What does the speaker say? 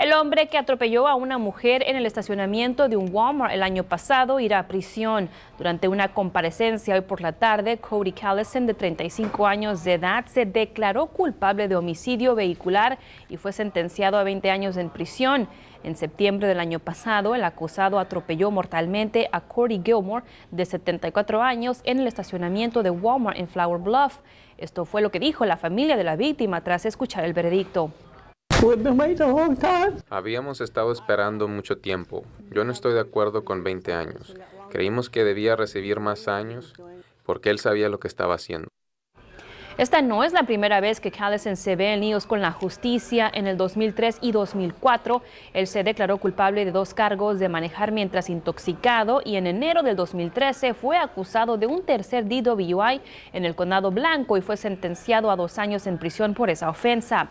El hombre que atropelló a una mujer en el estacionamiento de un Walmart el año pasado irá a prisión. Durante una comparecencia hoy por la tarde, Cody Callison, de 35 años de edad, se declaró culpable de homicidio vehicular y fue sentenciado a 20 años en prisión. En septiembre del año pasado, el acusado atropelló mortalmente a Cody Gilmore, de 74 años, en el estacionamiento de Walmart en Flower Bluff. Esto fue lo que dijo la familia de la víctima tras escuchar el veredicto. Habíamos estado esperando mucho tiempo. Yo no estoy de acuerdo con 20 años. Creímos que debía recibir más años porque él sabía lo que estaba haciendo. Esta no es la primera vez que Callison se ve en líos con la justicia. En el 2003 y 2004, él se declaró culpable de dos cargos de manejar mientras intoxicado y en enero del 2013 fue acusado de un tercer DWI en el condado blanco y fue sentenciado a dos años en prisión por esa ofensa.